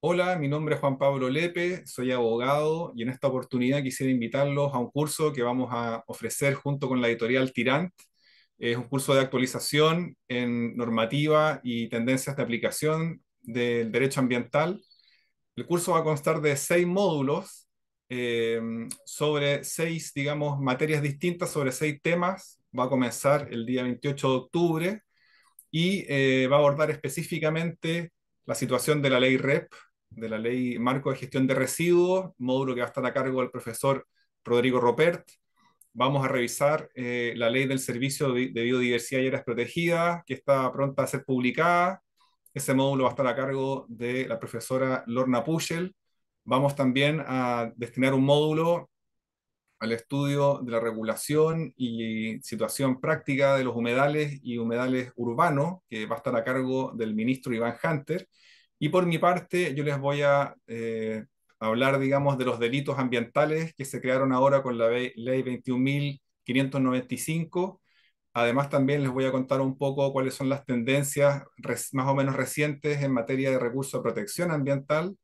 Hola, mi nombre es Juan Pablo Lepe, soy abogado y en esta oportunidad quisiera invitarlos a un curso que vamos a ofrecer junto con la editorial Tirant. Es un curso de actualización en normativa y tendencias de aplicación del derecho ambiental. El curso va a constar de seis módulos eh, sobre seis, digamos, materias distintas, sobre seis temas. Va a comenzar el día 28 de octubre y eh, va a abordar específicamente la situación de la ley REP, de la ley marco de gestión de residuos, módulo que va a estar a cargo del profesor Rodrigo Ropert. Vamos a revisar eh, la ley del servicio de biodiversidad y áreas protegidas, que está pronta a ser publicada. Ese módulo va a estar a cargo de la profesora Lorna Puschel Vamos también a destinar un módulo al estudio de la regulación y situación práctica de los humedales y humedales urbanos, que va a estar a cargo del ministro Iván Hunter. Y por mi parte, yo les voy a eh, hablar, digamos, de los delitos ambientales que se crearon ahora con la ley 21.595. Además, también les voy a contar un poco cuáles son las tendencias más o menos recientes en materia de recursos de protección ambiental.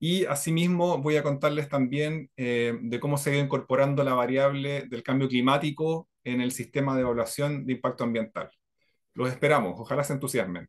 Y asimismo, voy a contarles también eh, de cómo se ha ido incorporando la variable del cambio climático en el sistema de evaluación de impacto ambiental. Los esperamos, ojalá se entusiasmen.